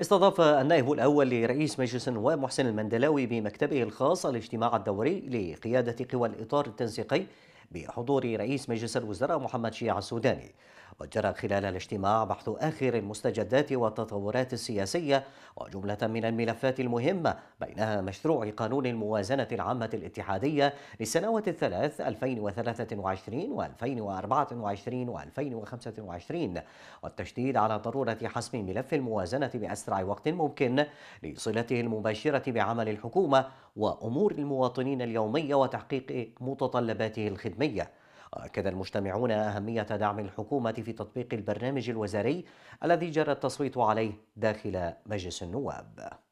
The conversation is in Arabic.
استضاف النائب الأول لرئيس مجلس النواب محسن المندلاوي بمكتبه الخاص الاجتماع الدوري لقيادة قوى الإطار التنسيقي بحضور رئيس مجلس الوزراء محمد شيع السوداني وجرى خلال الاجتماع بحث آخر المستجدات والتطورات السياسية وجملة من الملفات المهمة بينها مشروع قانون الموازنة العامة الاتحادية للسنوات الثلاث 2023 و2024 و2025 والتشديد على ضرورة حسم ملف الموازنة بأسرع وقت ممكن لصلته المباشرة بعمل الحكومة وأمور المواطنين اليومية وتحقيق متطلباته الخدمية واكد المجتمعون اهميه دعم الحكومه في تطبيق البرنامج الوزاري الذي جرى التصويت عليه داخل مجلس النواب